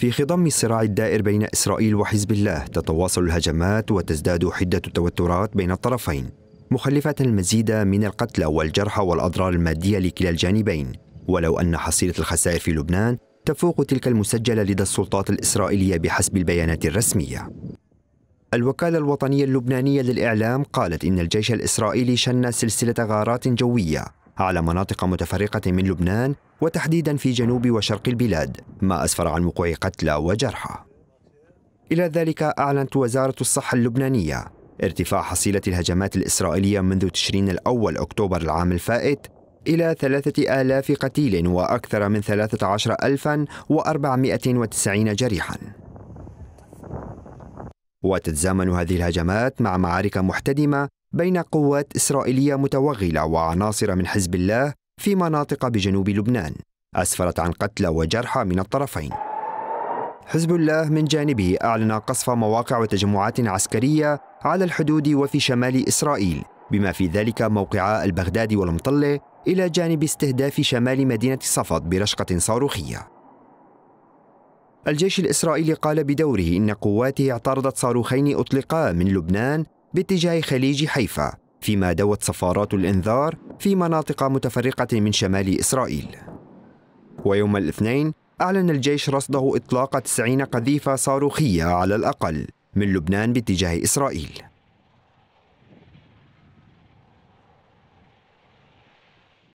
في خضم الصراع الدائر بين إسرائيل وحزب الله تتواصل الهجمات وتزداد حدة التوترات بين الطرفين مخلفة المزيد من القتلى والجرحى والأضرار المادية لكلا الجانبين ولو أن حصيلة الخسائر في لبنان تفوق تلك المسجلة لدى السلطات الإسرائيلية بحسب البيانات الرسمية الوكالة الوطنية اللبنانية للإعلام قالت إن الجيش الإسرائيلي شن سلسلة غارات جوية على مناطق متفرقة من لبنان وتحديدا في جنوب وشرق البلاد ما أسفر عن وقوع قتلى وجرحى إلى ذلك أعلنت وزارة الصحة اللبنانية ارتفاع حصيلة الهجمات الإسرائيلية منذ تشرين الأول أكتوبر العام الفائت إلى ثلاثة آلاف قتيل وأكثر من ثلاثة عشر ألفا وأربعمائة وتسعين جريحا وتتزامن هذه الهجمات مع معارك محتدمة بين قوات إسرائيلية متوغلة وعناصر من حزب الله في مناطق بجنوب لبنان أسفرت عن قتلى وجرحى من الطرفين حزب الله من جانبه أعلن قصف مواقع وتجمعات عسكرية على الحدود وفي شمال إسرائيل بما في ذلك موقعا البغداد والمطلة إلى جانب استهداف شمال مدينة صفد برشقة صاروخية الجيش الإسرائيلي قال بدوره إن قواته اعترضت صاروخين أطلقا من لبنان باتجاه خليج حيفا فيما دوت صفارات الإنذار في مناطق متفرقة من شمال إسرائيل ويوم الاثنين أعلن الجيش رصده إطلاق 90 قذيفة صاروخية على الأقل من لبنان باتجاه إسرائيل